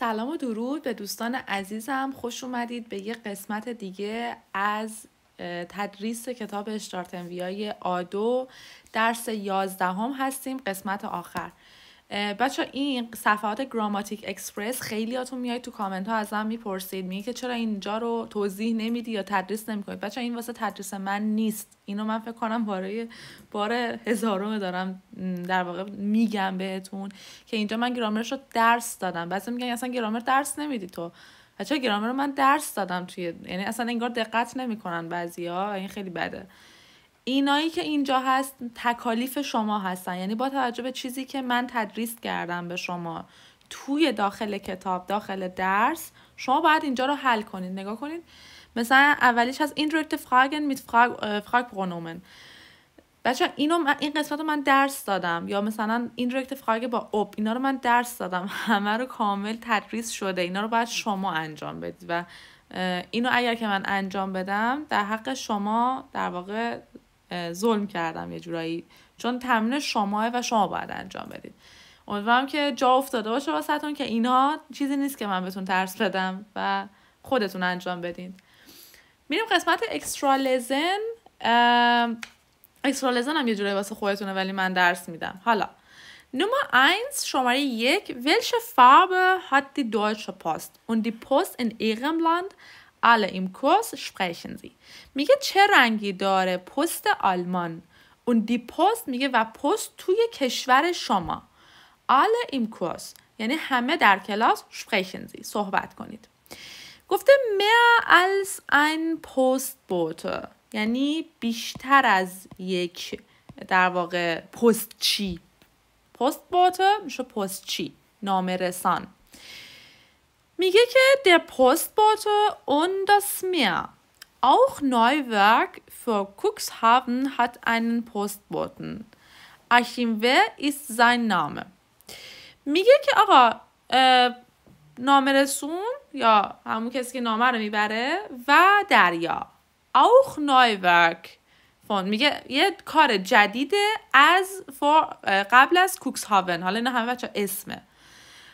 سلام و درود به دوستان عزیزم خوش اومدید به یه قسمت دیگه از تدریس کتاب اشتارتنویای آدو درس یازدهم هستیم قسمت آخر بچه این صفحات گراماتیک اکسپرس خیلی هاتون میای تو کامنت ها ازم میپرسید میگه که چرا اینجا رو توضیح نمیدی یا تدریس نمیکنید بچه این واسه تدریس من نیست اینو من فکر کنم برای بار هزارم دارم در واقع میگم بهتون که اینجا من گرامرش رو درس دادم بعضی میگن اصلا گرامر درس نمیدی تو بچه گرامر رو من درس دادم توی یعنی اصلا انگار دقت نمیکنن بعضیا این خیلی بده اینایی که اینجا هست تکالیف شما هستن یعنی با توجه به چیزی که من تدریس کردم به شما توی داخل کتاب داخل درس شما باید اینجا رو حل کنید نگاه کنید مثلا اولیش هست این fragen میت میت بچه اینو این قسمت رو من درس دادم یا مثلا این رکت با اوب اینا رو من درس دادم همه رو کامل تدریس شده اینا رو باید شما انجام بدید و اینو اگر که من انجام بدم در حق شما در واقع ظلم کردم یه جورایی چون تمرین شماه و شما باید انجام بدید امیدوارم که جا افتاده باشه واسهتون که اینها چیزی نیست که من بهتون ترس بدم و خودتون انجام بدین میریم قسمت اکسترالزن اکسترالزن هم یه جورایی واسه خودتونه ولی من درس میدم حالا Nummer اینس شماره یک ولش فاب هات دی deutsche پاست Und دی Post in ihrem alle im Kurs sprechen sie. میگه چه رنگی داره پست آلمان und die Post میگه و پست توی کشور شما alle im Kurs یعنی همه در کلاس sprechen صحبت کنید گفته mehr als ein Postbote یعنی بیشتر از یک در واقع چی؟ پست بوته میشه پست چی؟ نامه رسان میگه که در der Postbote und ورک Meer. Auch Neuwerk für Cuxhaven hat einen Postboten. Achimwe ist sein Name. میگه که آقا نامرسون، یا همون کسی که نامه رو میبره و دریا auch Neuwerk فون میگه یه کار جدیده از قبل از کوکس هاون حالا نه همه بچه اسمه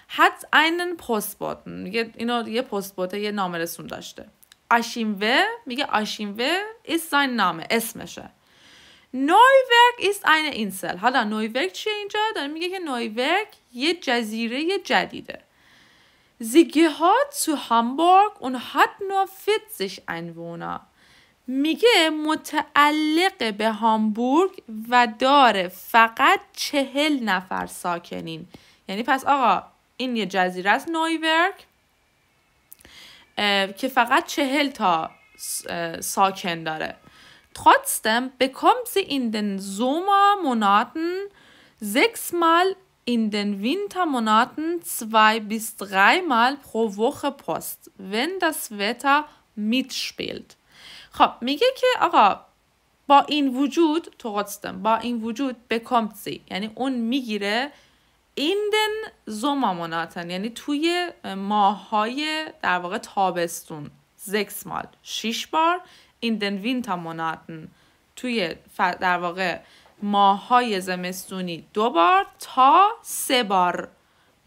حد einen پست باتن میگه اینو یه پست یه نام رسون داشته آشینوه میگه آشینوه اس ساین نامه اسمشه نویورک است عین اینسل حالا نویورک چیه اینجا داره میگه که نویورک یه جزیره جدیده زیگه ها تو هامبورگ اون حد nur 40 Einwohner. میگه متعلق به هامبورگ و داره فقط چهل نفر ساکنین یعنی پس آقا این یه جزیره از نویورک که فقط چهل تا ساکن داره Trotzdem bekommt sie in den Sommermonaten sechsmal, in den Wintermonaten zwei bis dreimal pro Woche Post, wenn das Wetter mitspielt. خب میگه که آقا با این وجود trotzdem با این وجود bekommt sie یعنی اون میگیره دن زوماموناتن یعنی توی ماههای در واقع تابستون زکس مال شیش بار این دن وینتا موناتن توی در واقع ماههای زمستونی دو بار تا سه بار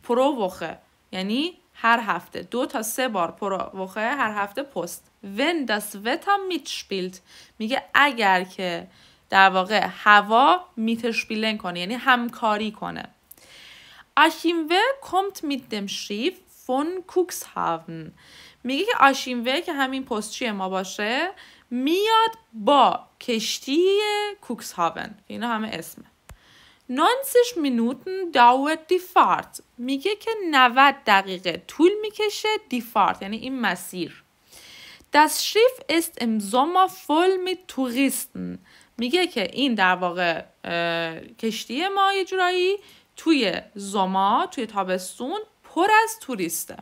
پرووخه یعنی هر هفته دو تا سه بار پرووخه هر هفته پست ون داس وتا میتشپیلت میگه اگر که در واقع هوا میتشپیلن کنه یعنی همکاری کنه کمت kommt mit dem فون von کوکسهاون میگه که آشیمو که همین پستچی ما باشه میاد با کشتی کوکسهاون اینا همه اسمه 90 مینوتن dauert دی فارت میگه که 90 دقیقه طول میکشه دی فارت یعنی این مسیر Das Schiff ist im Sommer voll mit Touristen. میگه که این در واقع کشتی ما یه جورایی توی زمان توی تابستون پر از توریسته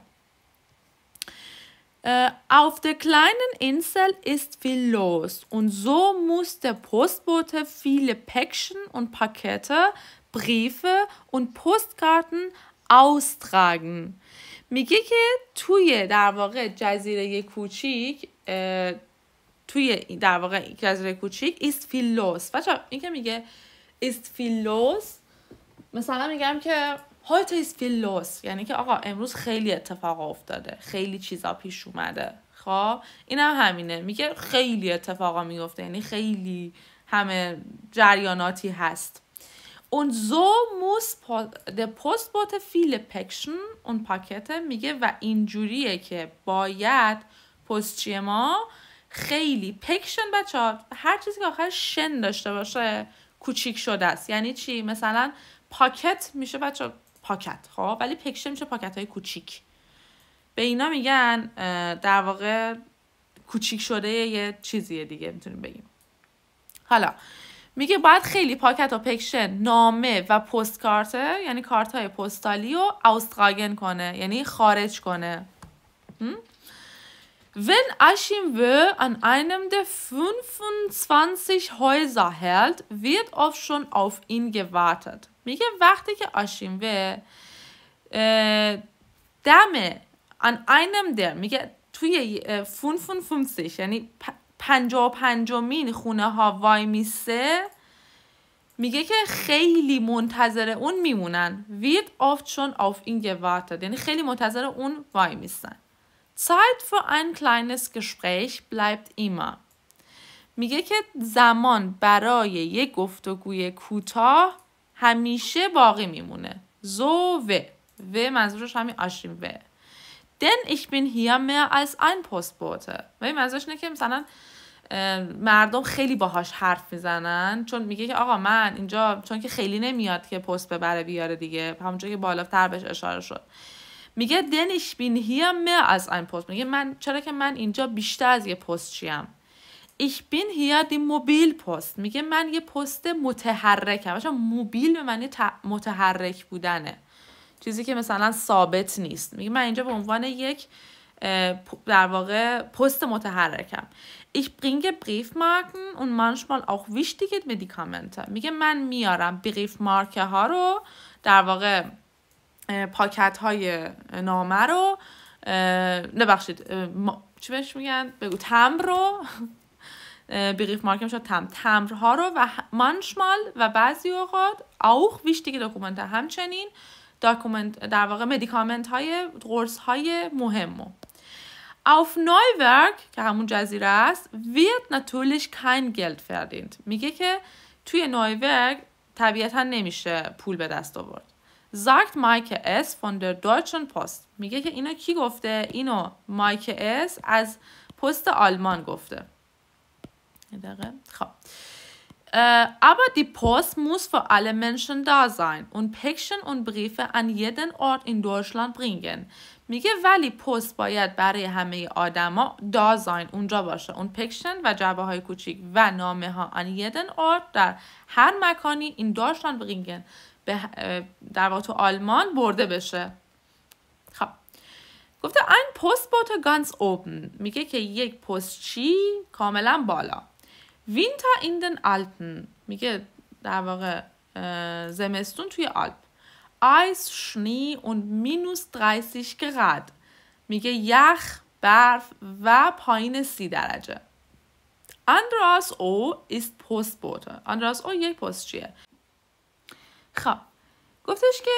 Auf der kleinen Insel ist viel los und so muss der Postbote viele Päckchen und Pakete, Briefe und Postkarten austragen. میگه که توی در واقع جزیره کوچیک توی در واقع جزیره کوچیک است فیلوس بچه این که میگه است فیلوس مثلا میگم که های تیز فیل لوس یعنی که آقا امروز خیلی اتفاق افتاده خیلی چیزا پیش اومده خب اینم هم همینه میگه خیلی اتفاقا میفته یعنی خیلی همه جریاناتی هست اون so muss پست Postbote فیل پکشن اون پاکته میگه و اینجوریه که باید پستچی ما خیلی پکشن بچه ها هر چیزی که آخر شن داشته باشه کوچیک شده است یعنی چی مثلا پاکت میشه بچه پاکت خب ولی پکشه میشه پاکت های کوچیک به اینا میگن در واقع کوچیک شده یه چیزیه دیگه میتونیم بگیم حالا میگه باید خیلی پاکت و پکشن نامه و پست یعنی کارت های پستالی رو اوستراگن کنه یعنی خارج کنه Wenn و an einem der 25 Häuser hält, wird oft schon auf این gewartet. میگه وقتی که آشینوه دم ان اینم در میگه توی فون فون فونسیش یعنی پنجا و خونه ها وای میسه میگه که خیلی منتظر اون میمونن ویت آف چون آف این gewartet یعنی خیلی منتظر اون وای میسن Zeit für ein kleines Gespräch bleibt immer. میگه که زمان برای یک گفتگوی کوتاه همیشه باقی میمونه زو و و منظورش همین آشیم و دن ich bin hier mehr als ein postbote و منظورش که مثلا مردم خیلی باهاش حرف میزنن چون میگه که آقا من اینجا چون که خیلی نمیاد که پست ببره بیاره دیگه همونجا که بالاتر بهش اشاره شد میگه دن ich bin hier mehr als میگه من چرا که من اینجا بیشتر از یه پست چیم ich bin hier دی موبیل پست میگه من یه پست متحرکم مثلا موبیل به معنی متحرک بودنه چیزی که مثلا ثابت نیست میگه من اینجا به عنوان یک در واقع پست متحرکم ich bringe Briefmarken und manchmal auch wichtige Medikamente میگه من میارم بریفمارکه ها رو در واقع پاکت های نامه رو نبخشید چی بهش میگن بگو تمبر رو بریف مارکم شد تم ها رو و منشمال و بعضی اوقات auch wichtige داکومنت همچنین داکومنت در واقع مدیکامنت های قرص های مهم auf Neuwerk که همون جزیره است wird natürlich kein Geld verdient میگه که توی نویورک طبیعتا نمیشه پول به دست آورد sagt مایک اس von der Deutschen Post میگه که اینو کی گفته اینو مایک اس از پست آلمان گفته Eine Dere. خب äh, aber die Post muss für alle Menschen da sein und Päckchen und Briefe an jeden Ort in Deutschland bringen. میگه ولی پست باید برای همه آدما دا زاین اونجا باشه اون پکشن و جعبه های کوچیک و نامه ها ان یدن آرت در هر مکانی این داشتن برینگن به در واقع تو آلمان برده بشه خب گفته پست Postbote ganz اوپن میگه که یک پستچی کاملا بالا وینتر این دن آلپن میگه در واقع زمستون توی آلپ آیس شنی و مینوس 30 گراد میگه یخ برف و پایین سی درجه اندراس او است پست بوده اندراس او یک چیه خب گفتش که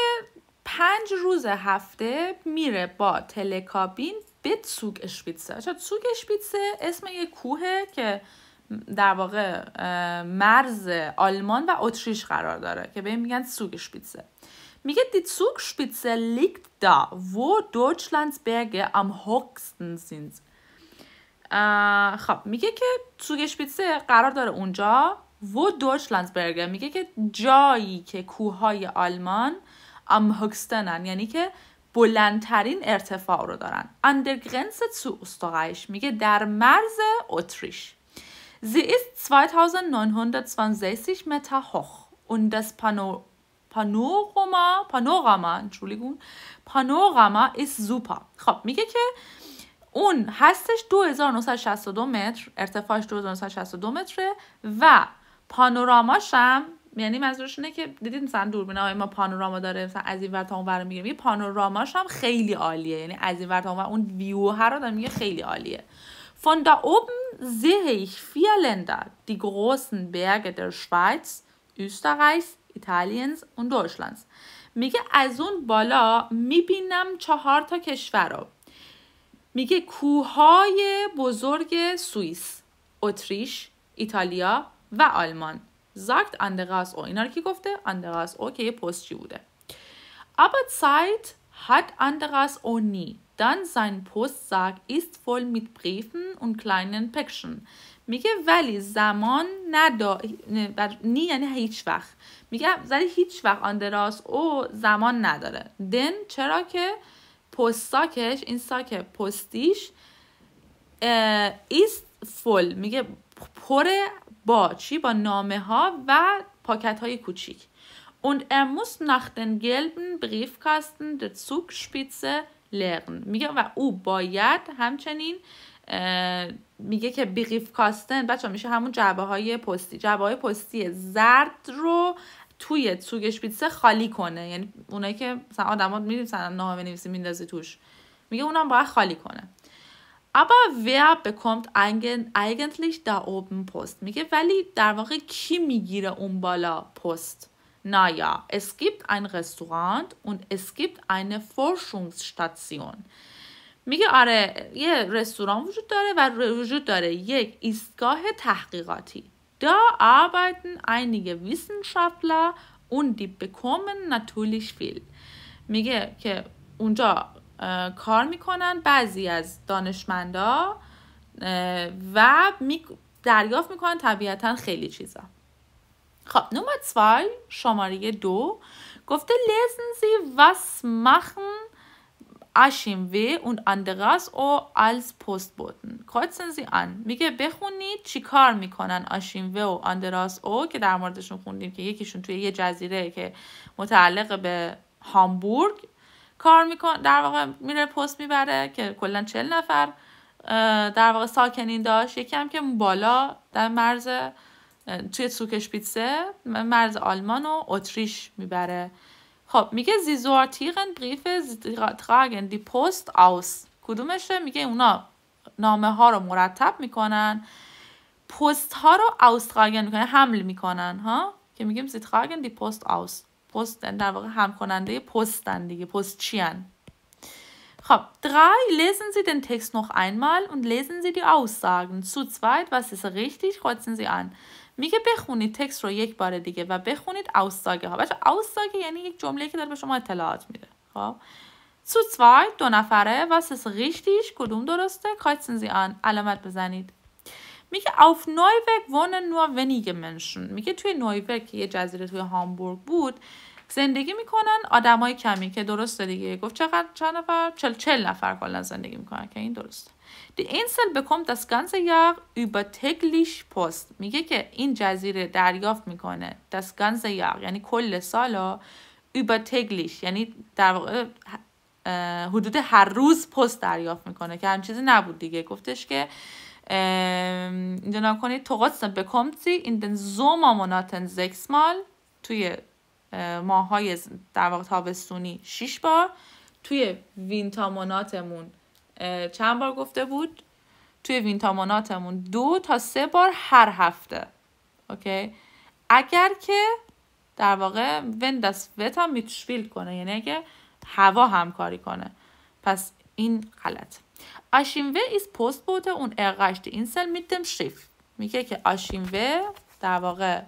پنج روز هفته میره با تلکابین به سوگ اشپیتسه چون سوگ اشپیتسه اسم یه کوهه که در واقع مرز آلمان و اتریش قرار داره که به این میگن شپیتسه میگه دی شپیتسه لیکت دا و Deutschlands برگه ام هوکستن سینز خب میگه که شپیتسه قرار داره اونجا و دویچلندز برگه میگه که جایی که کوههای آلمان ام هکستنن یعنی که بلندترین ارتفاع رو دارن اندرگرنس تو استقایش میگه در مرز اتریش Sie ist 2962 Meter hoch und das Pano Panorama, Panorama, Entschuldigung, Panorama ist خب میگه که اون هستش 2962 متر ارتفاعش 2962 متره و پانوراماش هم یعنی منظورش اینه که دیدید مثلا دوربین ما پانوراما داره مثلا از این ور تا اون ور میگیره یه پانوراماش هم خیلی عالیه یعنی از این ور تا اون اون ویو هر آدم میگه خیلی عالیه Von دا sehe ich vier Länder, die großen Berge der Schweiz, Österreichs, Italiens und Deutschlands. میگه از اون بالا میبینم چهار تا کشور رو. میگه کوههای بزرگ سوئیس، اتریش، ایتالیا و آلمان. sagt Andreas O. inarki رو که گفته O Aber Zeit hat Andreas O nie. dann sein postsack ist voll mit Briefen und kleinen Päckchen. میگه ولی زمان ندا نی یعنی هیچ وقت میگه ولی هیچ وقت او زمان نداره دن چرا که پست این ساک پستیش ایست فول میگه پر با چی با نامه ها و پاکت های کوچیک und er muss nach den gelben Briefkasten der Zugspitze میگه میگه و او باید همچنین میگه که بیقیف کاستن بچه میشه همون جعبه های پستی جعبه های پستی زرد رو توی سوگش پیتزا خالی کنه یعنی اونایی که مثلا ها میدیم مثلا نامه نویسی میندازی توش میگه اونم باید خالی کنه اما wer bekommt eigentlich دا اوبن پست میگه ولی در واقع کی میگیره اون بالا پست؟ Naja, es gibt ein Restaurant und es gibt eine Forschungsstation. میگه آره یه رستوران وجود داره و وجود داره یک ایستگاه تحقیقاتی. دا arbeiten einige Wissenschaftler und die bekommen natürlich viel. میگه که اونجا کار میکنن بعضی از دانشمندا و دریافت میکنن طبیعتا خیلی چیزا. خب نمره 2 شماره دو گفته سی واس مخن machen و اون اندراس او پست Postboten کرتسن سی ان میگه بخونید چی کار میکنن آشیموه و اندراس او که در موردشون خوندیم که یکیشون توی یه جزیره که متعلق به هامبورگ کار میکن در واقع میره پست میبره که کلا چل نفر در واقع ساکنین داشت یکی هم که بالا در مرز توی سوکشپیتسه مرز آلمان و اتریش میبره خب میگه زیزوارتیغن بریف تراگن دی پست آوس کدومشه میگه اونا نامه ها رو مرتب میکنن پست ها رو آوستراغن میکنن حمل میکنن ها که میگیم زیتراگن دی پست آوس یعنی پست در واقع هم کننده پستن دیگه پست چیان خب درای لیزن سی دن تکست نوخ اینمال و لیزن سی دی آوستاگن سو zweit, واس ist ریختی kreuzen سی آن میگه بخونید تکست رو یک بار دیگه و بخونید اوساگه ها بچه اوساگه یعنی یک جمله که داره به شما اطلاعات میده خب سوتسوای دو نفره و سس ریشتیش کدوم درسته زی آن علامت بزنید میگه اوف Neuweg wohnen nur wenige منشن میگه توی نویوک که یه جزیره توی هامبورگ بود زندگی میکنن آدمای کمی که درسته دیگه گفت چقدر چند نفر چل چل نفر کلا زندگی میکنن که این درسته دی اینسل بکم دست گنز یغ über تگلیش پست میگه که این جزیره دریافت میکنه دست گنز یغ یعنی کل سالا über تگلیش یعنی در حدود هر روز پست دریافت میکنه که هم چیزی نبود دیگه گفتش که اینجا نکنید تو قصد بکمتی این دن زوما مناتن زکس مال توی ماهای در واقع تابستونی 6 بار توی وینتاموناتمون چند بار گفته بود توی وینتاموناتمون دو تا سه بار هر هفته اوکی اگر که در واقع وندس وتا میتشویل کنه یعنی اگه هوا همکاری کنه پس این غلط آشینوه ایز پست بوده اون ارقشت این سل میدم شیف میگه که آشیموه در واقع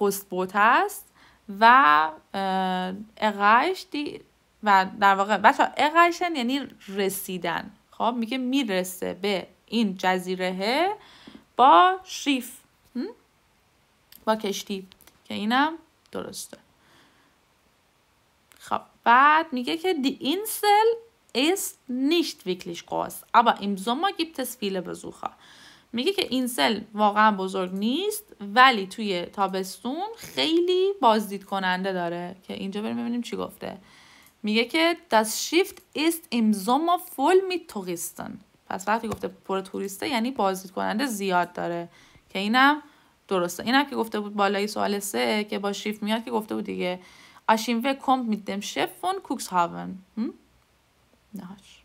پست بوته است و ارائش دی و در واقع بچه اقایشن یعنی رسیدن خب میگه میرسه به این جزیره با شیف با کشتی که اینم درسته خب بعد میگه که دی اینسل است نیشت wirklich groß, اما im Sommer gibt es viele میگه که این سل واقعا بزرگ نیست ولی توی تابستون خیلی بازدید کننده داره که اینجا بریم ببینیم چی گفته میگه که das Schiff ist im Sommer voll mit Touristen پس وقتی گفته پر توریسته یعنی بازدید کننده زیاد داره که اینم درسته اینم که گفته بود بالای سوال سه که با شیفت میاد که گفته بود دیگه و کمپ میدم شف فون کوکس هاون نهاش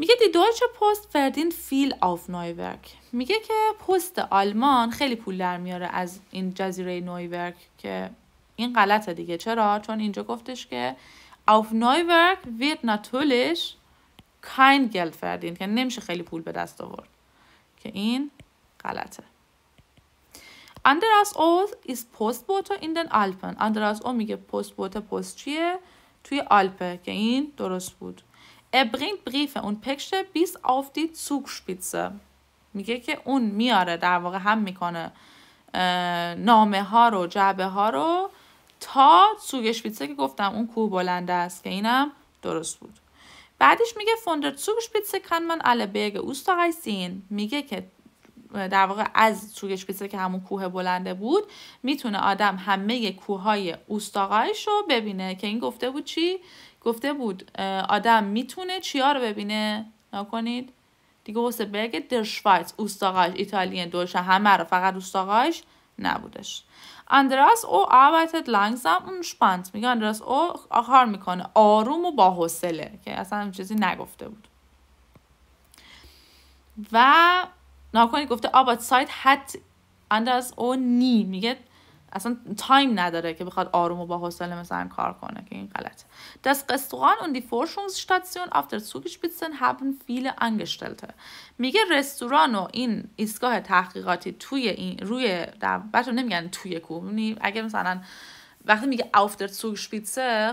میگه دی دویچه پست فردین فیل آف نویورک میگه که پست آلمان خیلی پول در میاره از این جزیره نویورک که این غلطه دیگه چرا چون اینجا گفتش که آف Neuwerk wird natürlich kein Geld فردین که نمیشه خیلی پول به دست آورد که این غلطه او از ist Postbote in den Alpen. Anders او میگه پستبوت پست چیه؟ توی آلپه که این درست بود. Er bringt Briefe und Päckchen بیس auf die Zugspitze. میگه که اون میاره در واقع هم میکنه نامه ها رو جعبه ها رو تا شپیتزه که گفتم اون کوه بلنده است که اینم درست بود بعدش میگه فوندر سوگشپیتزه کن من اله Berge اوستا میگه که در واقع از شپیتزه که همون کوه بلنده بود میتونه آدم همه کوههای اوستاقایش رو ببینه که این گفته بود چی گفته بود آدم میتونه چیا رو ببینه نکنید دیگه واسه بگه در شوایز اوستاقاش ایتالین دوشه همه رو فقط اوستاقاش نبودش اندراس او arbeitet لنگزم اون شپند میگه اندراس او آخر میکنه آروم و با حوصله که اصلا چیزی نگفته بود و ناکنید گفته آبات سایت حد اندراس او نی میگه اصلا تایم نداره که بخواد آروم و با حوصله مثلا کار کنه که این غلطه دست رستوران und die Forschungsstation auf der Zugspitzen haben viele میگه رستوران و این ایستگاه تحقیقاتی توی این روی در نمیگن توی کوه یعنی اگه مثلا وقتی میگه auf der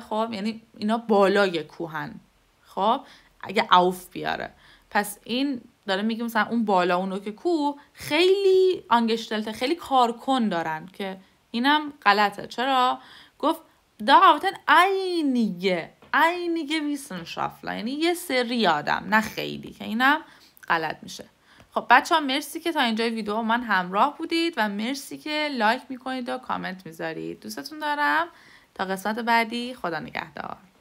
خب یعنی اینا بالای کوهن خب اگه اوف بیاره پس این داره میگه مثلا اون بالا اون که کو خیلی انگشتلته خیلی کارکن دارن که اینم غلطه چرا گفت دا اینیگه اینیگه اینیگه شافلا یعنی یه سری آدم نه خیلی که اینم غلط میشه خب بچه ها مرسی که تا اینجای ویدیو من همراه بودید و مرسی که لایک میکنید و کامنت میذارید دوستتون دارم تا قسمت بعدی خدا نگهدار